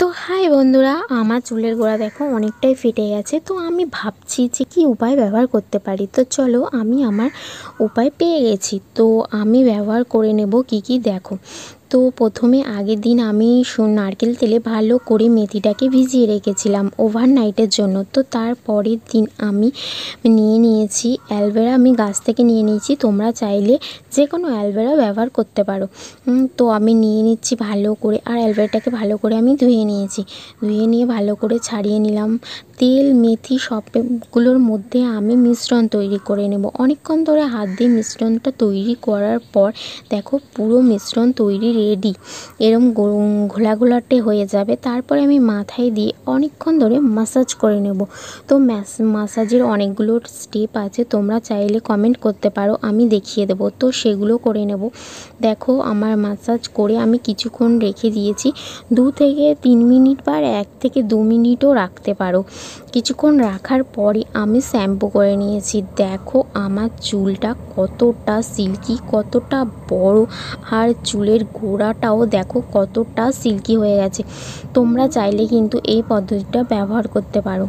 তো হাই বন্ধুরা আমার চুলের গোড়া দেখো অনেকটাই ফেটে গেছে তো আমি ভাবছি যে কি উপায় ব্যবহার করতে পারি তো চলো আমি আমার উপায় পেয়ে গেছি তো আমি ব্যবহার করে নেব কি কি দেখো তো প্রথমে আগের দিন আমি নারকেল তেলে ভালো করে মেথিটাকে ভিজিয়ে রেখেছিলাম ওভারনাইটের জন্য তো তারপরের দিন আমি নিয়ে নিয়েছি অ্যালভেরা আমি গাছ থেকে নিয়ে নিয়েছি তোমরা চাইলে যে কোনো অ্যালভেরা ব্যবহার করতে পারো তো আমি নিয়ে নিচ্ছি ভালো করে আর অ্যালভেরাটাকে ভালো করে আমি ধুয়ে নিয়েছি ধুয়ে নিয়ে ভালো করে ছাড়িয়ে নিলাম তেল মেথি সবগুলোর মধ্যে আমি মিশ্রণ তৈরি করে নেব অনেকক্ষণ ধরে হাত দিয়ে মিশ্রণটা তৈরি করার পর দেখো পুরো মিশ্রণ তৈরি রেডি এরম ঘোলা ঘোলাটে হয়ে যাবে তারপরে আমি মাথায় দিয়ে অনেকক্ষণ ধরে মাসাজ করে নেব তো মাসাজের অনেকগুলো স্টেপ আছে তোমরা চাইলে কমেন্ট করতে পারো আমি দেখিয়ে দেব তো সেগুলো করে নেব দেখো আমার মাসাজ করে আমি কিছুক্ষণ রেখে দিয়েছি দু থেকে তিন মিনিট বা এক থেকে দু মিনিটও রাখতে পারো কিছুক্ষণ রাখার পরে আমি শ্যাম্পু করে নিয়েছি দেখো আমার চুলটা কতটা সিল্কি কতটা বড় আর চুলের গোড়াটাও দেখো কতটা সিল্কি হয়ে গেছে তোমরা চাইলে কিন্তু এই পদ্ধতিটা ব্যবহার করতে পারো